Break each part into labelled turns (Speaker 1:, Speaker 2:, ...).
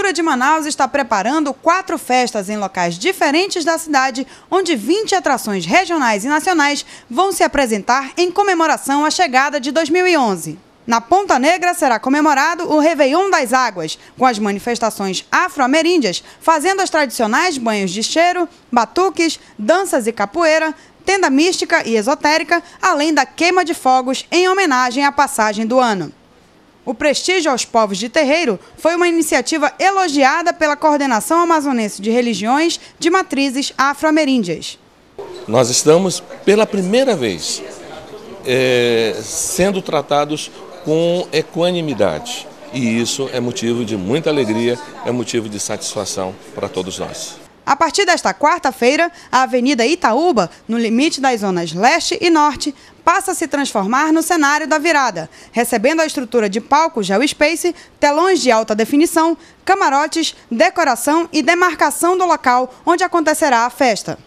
Speaker 1: Prefeitura de Manaus está preparando quatro festas em locais diferentes da cidade, onde 20 atrações regionais e nacionais vão se apresentar em comemoração à chegada de 2011. Na Ponta Negra será comemorado o Réveillon das Águas, com as manifestações afro-ameríndias fazendo as tradicionais banhos de cheiro, batuques, danças e capoeira, tenda mística e esotérica, além da queima de fogos em homenagem à passagem do ano. O Prestígio aos Povos de Terreiro foi uma iniciativa elogiada pela Coordenação Amazonense de Religiões de Matrizes Afro-Ameríndias.
Speaker 2: Nós estamos, pela primeira vez, é, sendo tratados com equanimidade. E isso é motivo de muita alegria, é motivo de satisfação para todos nós.
Speaker 1: A partir desta quarta-feira, a Avenida Itaúba, no limite das zonas leste e norte, passa a se transformar no cenário da virada, recebendo a estrutura de palco Geospace, telões de alta definição, camarotes, decoração e demarcação do local onde acontecerá a festa.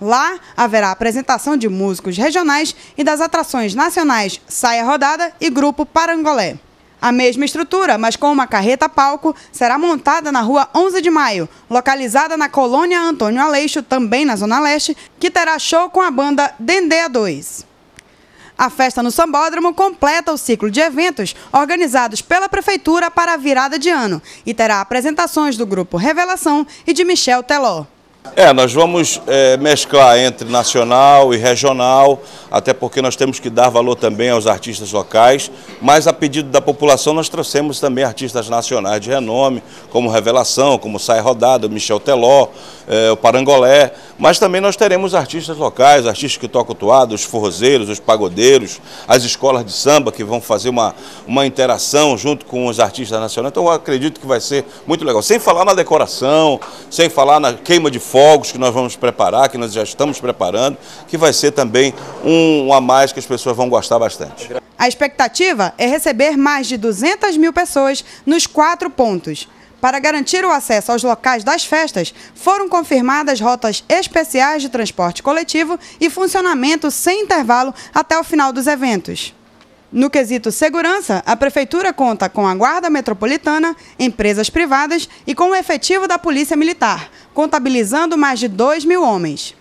Speaker 1: Lá haverá apresentação de músicos regionais e das atrações nacionais Saia Rodada e Grupo Parangolé. A mesma estrutura, mas com uma carreta-palco, será montada na rua 11 de maio, localizada na colônia Antônio Aleixo, também na Zona Leste, que terá show com a banda Dendê 2. A festa no Sambódromo completa o ciclo de eventos organizados pela Prefeitura para a virada de ano e terá apresentações do grupo Revelação e de Michel Teló. É,
Speaker 3: nós vamos é, mesclar entre nacional e regional, até porque nós temos que dar valor também aos artistas locais, mas a pedido da população nós trouxemos também artistas nacionais de renome, como Revelação, como Sai Rodada, Michel Teló, é, o Parangolé, mas também nós teremos artistas locais, artistas que tocam toado, os forrozeiros, os pagodeiros, as escolas de samba que vão fazer uma, uma interação junto com os artistas nacionais, então eu acredito que vai ser muito legal, sem falar na decoração, sem falar na queima de fogo, fogos que nós vamos preparar, que nós já estamos preparando, que vai ser também um, um a mais que as pessoas vão gostar bastante.
Speaker 1: A expectativa é receber mais de 200 mil pessoas nos quatro pontos. Para garantir o acesso aos locais das festas, foram confirmadas rotas especiais de transporte coletivo e funcionamento sem intervalo até o final dos eventos. No quesito segurança, a Prefeitura conta com a Guarda Metropolitana, empresas privadas e com o efetivo da Polícia Militar, contabilizando mais de
Speaker 4: 2 mil homens.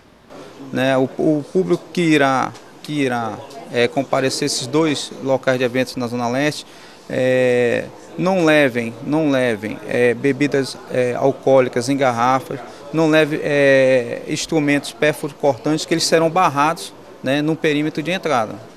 Speaker 4: Né, o, o, público que irá, que irá é, comparecer esses dois locais de eventos na Zona Leste, é, não levem, não levem é, bebidas é, alcoólicas em garrafas, não leve é, instrumentos cortantes que eles serão barrados né, perímetro de entrada.